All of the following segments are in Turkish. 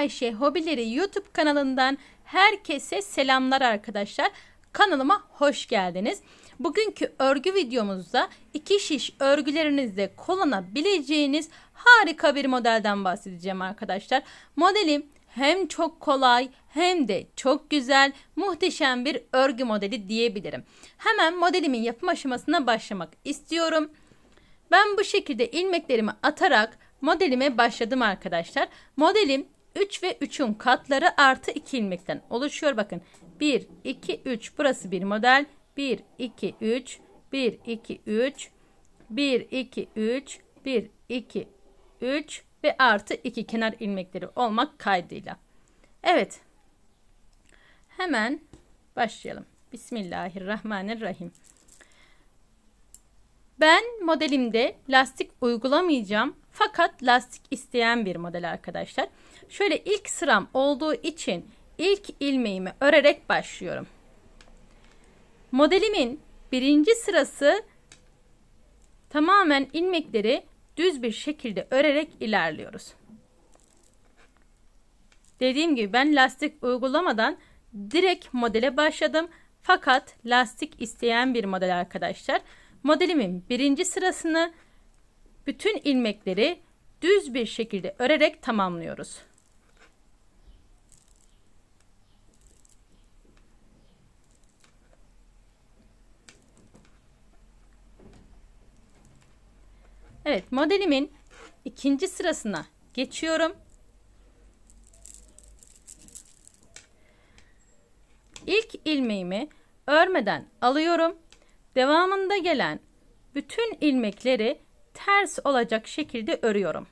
Ayşe Hobileri YouTube kanalından herkese selamlar arkadaşlar. Kanalıma hoş geldiniz. Bugünkü örgü videomuzda iki şiş örgülerinizde kullanabileceğiniz harika bir modelden bahsedeceğim arkadaşlar. Modelim hem çok kolay hem de çok güzel, muhteşem bir örgü modeli diyebilirim. Hemen modelimin yapım aşamasına başlamak istiyorum. Ben bu şekilde ilmeklerimi atarak modelime başladım arkadaşlar. Modelim 3 ve 3'ün katları artı 2 ilmekten oluşuyor. Bakın 1, 2, 3 burası bir model. 1, 2, 3, 1, 2, 3, 1, 2, 3, 1, 2, 3 ve artı 2 kenar ilmekleri olmak kaydıyla. Evet. Hemen başlayalım. Bismillahirrahmanirrahim. Ben modelimde lastik uygulamayacağım. Fakat lastik isteyen bir model arkadaşlar. Şöyle ilk sıram olduğu için ilk ilmeğimi örerek başlıyorum. Modelimin birinci sırası tamamen ilmekleri düz bir şekilde örerek ilerliyoruz. Dediğim gibi ben lastik uygulamadan direkt modele başladım. Fakat lastik isteyen bir model arkadaşlar. Modelimin birinci sırasını bütün ilmekleri düz bir şekilde örerek tamamlıyoruz. Evet modelimin ikinci sırasına geçiyorum. İlk ilmeğimi örmeden alıyorum. Devamında gelen bütün ilmekleri ters olacak şekilde örüyorum.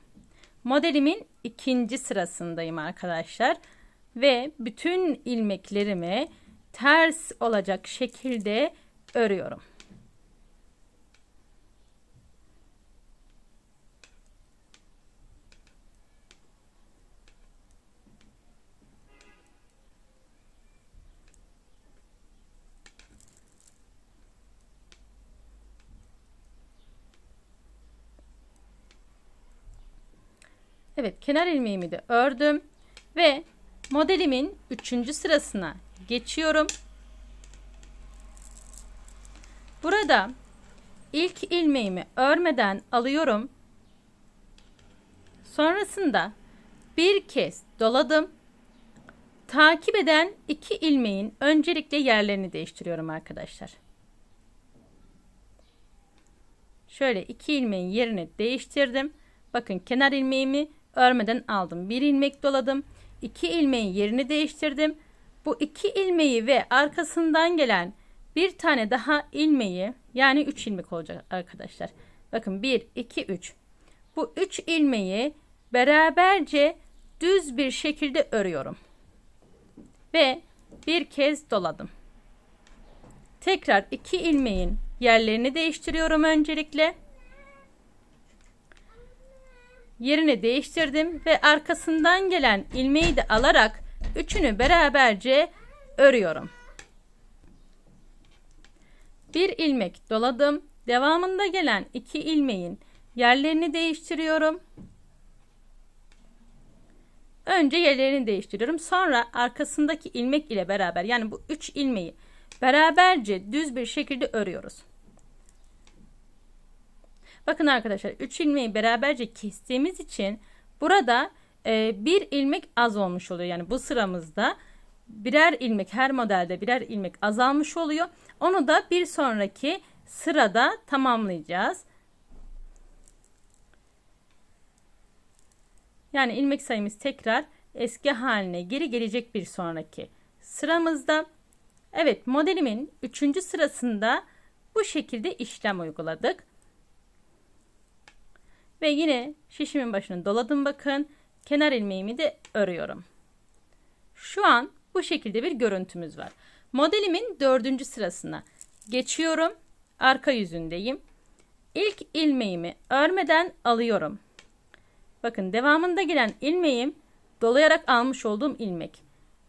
Modelimin ikinci sırasındayım arkadaşlar. Ve bütün ilmeklerimi ters olacak şekilde örüyorum. Evet kenar ilmeğimi de ördüm ve modelimin üçüncü sırasına geçiyorum. Burada ilk ilmeğimi örmeden alıyorum. Sonrasında bir kez doladım. Takip eden iki ilmeğin öncelikle yerlerini değiştiriyorum arkadaşlar. Şöyle iki ilmeğin yerini değiştirdim. Bakın kenar ilmeğimi örmeden aldım. Bir ilmek doladım. İki ilmeğin yerini değiştirdim. Bu iki ilmeği ve arkasından gelen bir tane daha ilmeği yani 3 ilmek olacak arkadaşlar. Bakın 1, 2, 3. Bu 3 ilmeği beraberce düz bir şekilde örüyorum. Ve bir kez doladım. Tekrar 2 ilmeğin yerlerini değiştiriyorum öncelikle yerini değiştirdim ve arkasından gelen ilmeği de alarak üçünü beraberce örüyorum. Bir ilmek doladım. Devamında gelen iki ilmeğin yerlerini değiştiriyorum. Önce yerlerini değiştiriyorum. Sonra arkasındaki ilmek ile beraber yani bu üç ilmeği beraberce düz bir şekilde örüyoruz. Bakın arkadaşlar 3 ilmeği beraberce kestiğimiz için burada e, bir ilmek az olmuş oluyor. Yani bu sıramızda birer ilmek her modelde birer ilmek azalmış oluyor. Onu da bir sonraki sırada tamamlayacağız. Yani ilmek sayımız tekrar eski haline geri gelecek bir sonraki sıramızda. Evet modelimin 3. sırasında bu şekilde işlem uyguladık. Ve yine şişimin başını doladım bakın. Kenar ilmeğimi de örüyorum. Şu an bu şekilde bir görüntümüz var. Modelimin dördüncü sırasına geçiyorum. Arka yüzündeyim. İlk ilmeğimi örmeden alıyorum. Bakın devamında gelen ilmeğim dolayarak almış olduğum ilmek.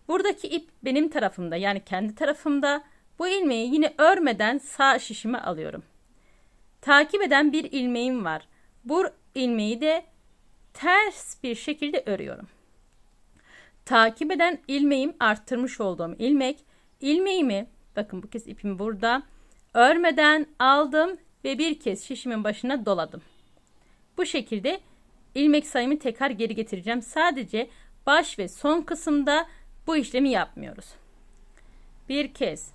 Buradaki ip benim tarafımda yani kendi tarafımda. Bu ilmeği yine örmeden sağ şişime alıyorum. Takip eden bir ilmeğim var. Bu ilmeği de ters bir şekilde örüyorum. Takip eden ilmeğim arttırmış olduğum ilmek. ilmeğimi bakın bu kez ipim burada. Örmeden aldım ve bir kez şişimin başına doladım. Bu şekilde ilmek sayımı tekrar geri getireceğim. Sadece baş ve son kısımda bu işlemi yapmıyoruz. Bir kez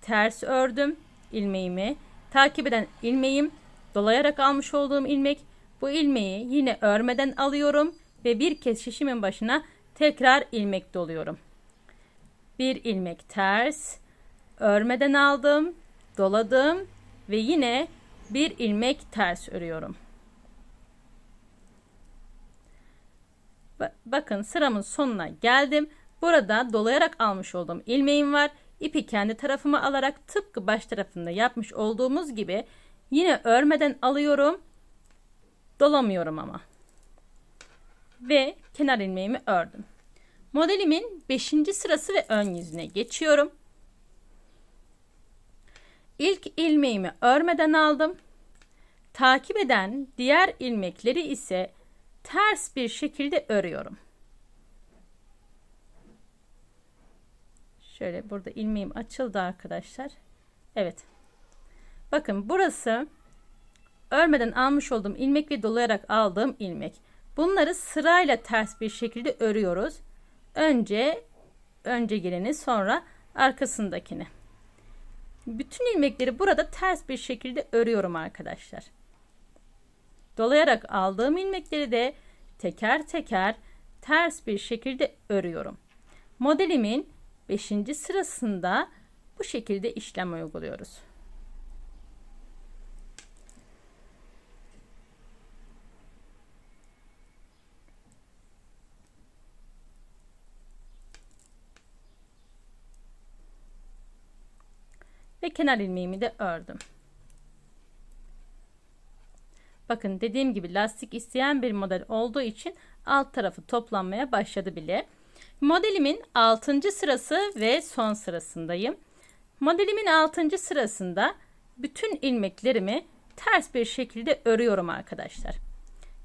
ters ördüm ilmeğimi. Takip eden ilmeğim dolayarak almış olduğum ilmek bu ilmeği yine örmeden alıyorum ve bir kez şişimin başına tekrar ilmek doluyorum. Bir ilmek ters örmeden aldım, doladım ve yine bir ilmek ters örüyorum. Bakın sıramın sonuna geldim. Burada dolayarak almış olduğum ilmeğim var. İpi kendi tarafıma alarak tıpkı baş tarafında yapmış olduğumuz gibi Yine örmeden alıyorum. Dolamıyorum ama. Ve kenar ilmeğimi ördüm. Modelimin 5. sırası ve ön yüzüne geçiyorum. İlk ilmeğimi örmeden aldım. Takip eden diğer ilmekleri ise ters bir şekilde örüyorum. Şöyle burada ilmeğim açıldı arkadaşlar. Evet Bakın burası örmeden almış olduğum ilmek ve dolayarak aldığım ilmek. Bunları sırayla ters bir şekilde örüyoruz. Önce önce geleni sonra arkasındakini. Bütün ilmekleri burada ters bir şekilde örüyorum arkadaşlar. Dolayarak aldığım ilmekleri de teker teker ters bir şekilde örüyorum. Modelimin 5. sırasında bu şekilde işlem uyguluyoruz. kenar ilmeğimi de ördüm. Bakın dediğim gibi lastik isteyen bir model olduğu için alt tarafı toplanmaya başladı bile. Modelimin 6. sırası ve son sırasındayım. Modelimin 6. sırasında bütün ilmeklerimi ters bir şekilde örüyorum arkadaşlar.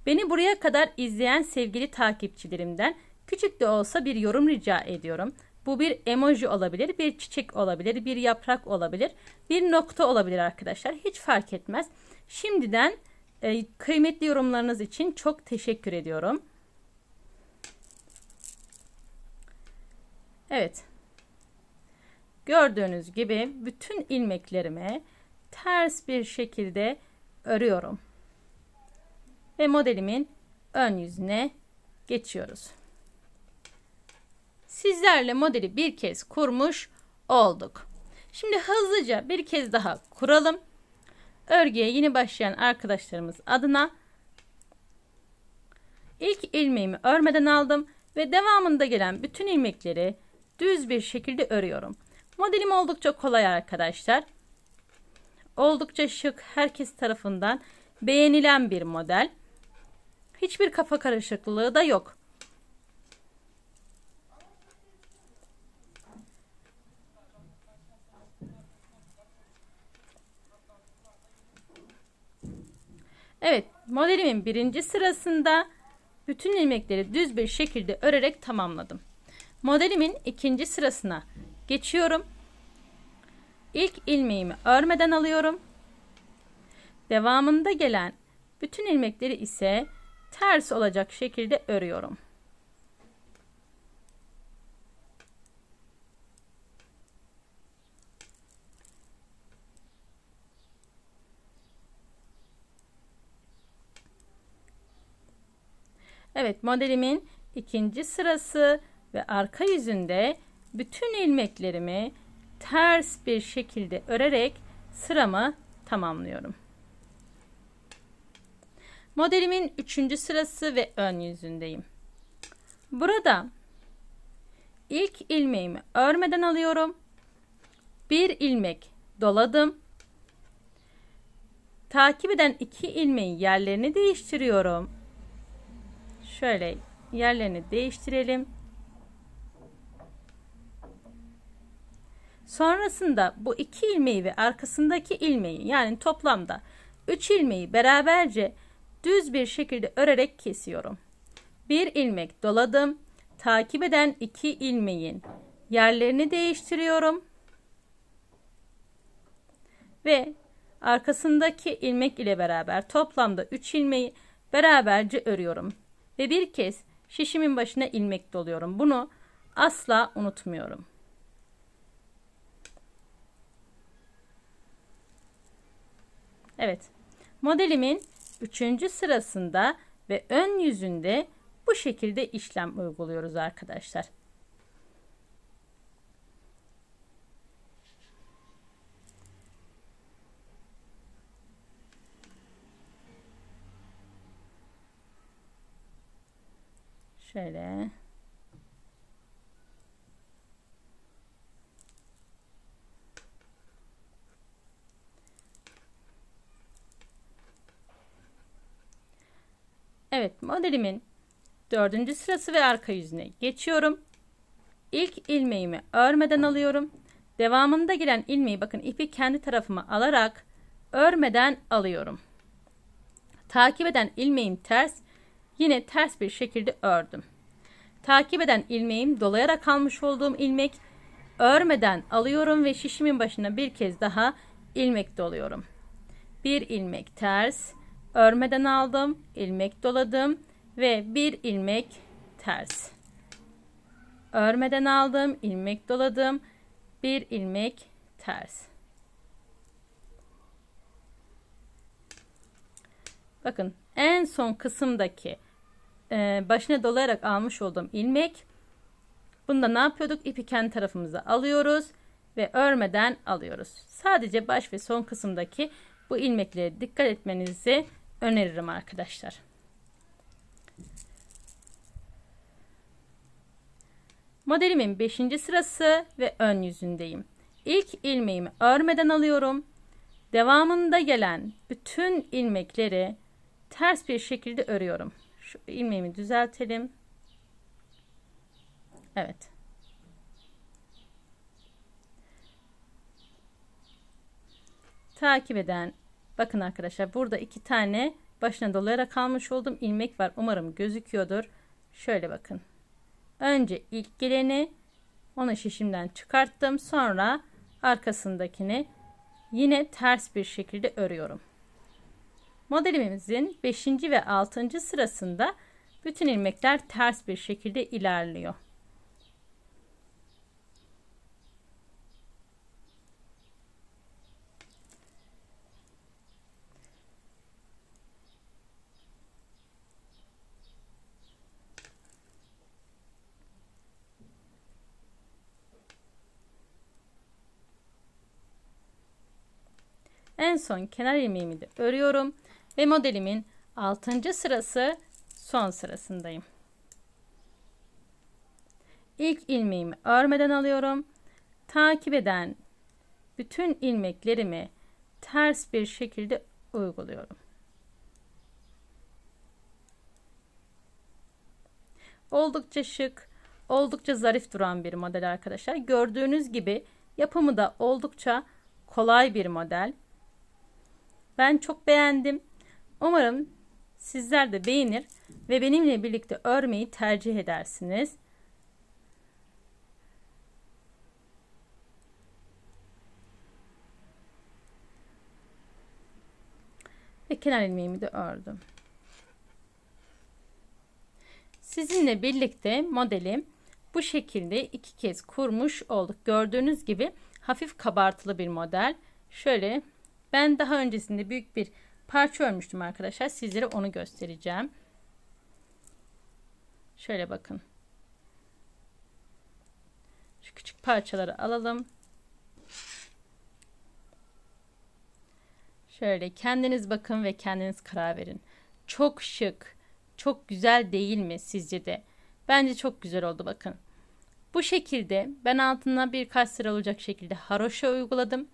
Beni buraya kadar izleyen sevgili takipçilerimden küçük de olsa bir yorum rica ediyorum. Bu bir emoji olabilir, bir çiçek olabilir, bir yaprak olabilir, bir nokta olabilir arkadaşlar. Hiç fark etmez. Şimdiden e, kıymetli yorumlarınız için çok teşekkür ediyorum. Evet. Gördüğünüz gibi bütün ilmeklerimi ters bir şekilde örüyorum. Ve modelimin ön yüzüne geçiyoruz sizlerle modeli bir kez kurmuş olduk. Şimdi hızlıca bir kez daha kuralım. Örgüye yeni başlayan arkadaşlarımız adına ilk ilmeğimi örmeden aldım ve devamında gelen bütün ilmekleri düz bir şekilde örüyorum. Modelim oldukça kolay arkadaşlar. Oldukça şık, herkes tarafından beğenilen bir model. Hiçbir kafa karışıklığı da yok. Evet modelimin birinci sırasında bütün ilmekleri düz bir şekilde örerek tamamladım. Modelimin ikinci sırasına geçiyorum. İlk ilmeğimi örmeden alıyorum. Devamında gelen bütün ilmekleri ise ters olacak şekilde örüyorum. Evet modelimin ikinci sırası ve arka yüzünde bütün ilmeklerimi ters bir şekilde örerek sıramı tamamlıyorum. Modelimin üçüncü sırası ve ön yüzündeyim. Burada ilk ilmeğimi örmeden alıyorum. Bir ilmek doladım. Takip eden iki ilmeğin yerlerini değiştiriyorum. Şöyle yerlerini değiştirelim. Sonrasında bu iki ilmeği ve arkasındaki ilmeği yani toplamda 3 ilmeği beraberce düz bir şekilde örerek kesiyorum. Bir ilmek doladım. Takip eden iki ilmeğin yerlerini değiştiriyorum. Ve arkasındaki ilmek ile beraber toplamda 3 ilmeği beraberce örüyorum ve bir kez şişimin başına ilmek doluyorum. Bunu asla unutmuyorum. Evet. Modelimin 3. sırasında ve ön yüzünde bu şekilde işlem uyguluyoruz arkadaşlar. Şöyle. Evet modelimin dördüncü sırası ve arka yüzüne geçiyorum. İlk ilmeğimi örmeden alıyorum. Devamında giren ilmeği bakın ipi kendi tarafıma alarak örmeden alıyorum. Takip eden ilmeğin ters Yine ters bir şekilde ördüm. Takip eden ilmeğim dolayarak kalmış olduğum ilmek örmeden alıyorum ve şişimin başına bir kez daha ilmek doluyorum. Bir ilmek ters, örmeden aldım, ilmek doladım ve bir ilmek ters. Örmeden aldım, ilmek doladım, bir ilmek ters. Bakın en son kısımdaki e, başına dolayarak almış olduğum ilmek. bunda ne yapıyorduk? İpi kendi tarafımıza alıyoruz ve örmeden alıyoruz. Sadece baş ve son kısımdaki bu ilmeklere dikkat etmenizi öneririm arkadaşlar. Modelimin 5. sırası ve ön yüzündeyim. İlk ilmeğimi örmeden alıyorum. Devamında gelen bütün ilmekleri ters bir şekilde örüyorum. Şu ilmeğimi düzeltelim. Evet. Takip eden bakın arkadaşlar burada iki tane başına dolayarak almış oldum ilmek var. Umarım gözüküyordur. Şöyle bakın. Önce ilk geleni onu şişimden çıkarttım. Sonra arkasındakini yine ters bir şekilde örüyorum. Modelimizin 5. ve 6. sırasında bütün ilmekler ters bir şekilde ilerliyor. En son kenar ilmeğimi de örüyorum. Ve modelimin 6. sırası son sırasındayım. İlk ilmeğimi örmeden alıyorum. Takip eden bütün ilmeklerimi ters bir şekilde uyguluyorum. Oldukça şık, oldukça zarif duran bir model arkadaşlar. Gördüğünüz gibi yapımı da oldukça kolay bir model. Ben çok beğendim. Umarım sizler de beğenir ve benimle birlikte örmeyi tercih edersiniz. Ve kenar ilmeğimi de ördüm. Sizinle birlikte modelim bu şekilde iki kez kurmuş olduk. Gördüğünüz gibi hafif kabartılı bir model. Şöyle ben daha öncesinde büyük bir parça örmüştüm arkadaşlar. Sizlere onu göstereceğim. Şöyle bakın. Şu küçük parçaları alalım. Şöyle kendiniz bakın ve kendiniz karar verin. Çok şık, çok güzel değil mi sizce de? Bence çok güzel oldu bakın. Bu şekilde ben altına birkaç sıra olacak şekilde haroşa uyguladım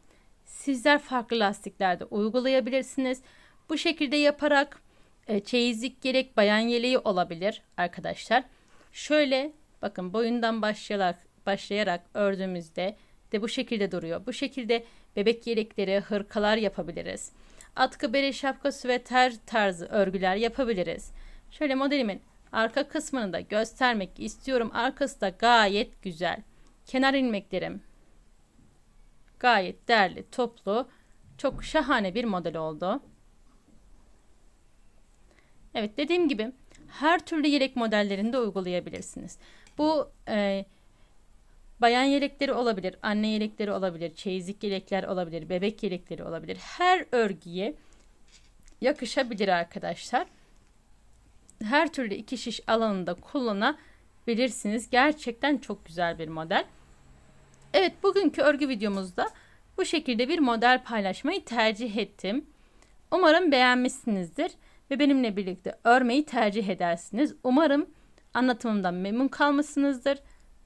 sizler farklı lastiklerde uygulayabilirsiniz. Bu şekilde yaparak e, çeyizlik gerek bayan yeleği olabilir arkadaşlar. Şöyle bakın boyundan başlayarak başlayarak ördüğümüzde de bu şekilde duruyor. Bu şekilde bebek yelekleri, hırkalar yapabiliriz. Atkı, bere, şapka, süveter tarzı örgüler yapabiliriz. Şöyle modelimin arka kısmını da göstermek istiyorum. Arkası da gayet güzel. Kenar ilmeklerim Gayet değerli, toplu, çok şahane bir model oldu. Evet dediğim gibi her türlü yelek modellerinde uygulayabilirsiniz. Bu e, bayan yelekleri olabilir, anne yelekleri olabilir, çeyizlik yelekler olabilir, bebek yelekleri olabilir. Her örgüye yakışabilir arkadaşlar. Her türlü iki şiş alanında kullanabilirsiniz. Gerçekten çok güzel bir model. Evet bugünkü örgü videomuzda bu şekilde bir model paylaşmayı tercih ettim. Umarım beğenmişsinizdir ve benimle birlikte örmeyi tercih edersiniz. Umarım anlatımımdan memnun kalmışsınızdır.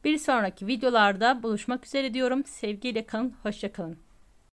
Bir sonraki videolarda buluşmak üzere diyorum. Sevgiyle kalın, hoşça kalın.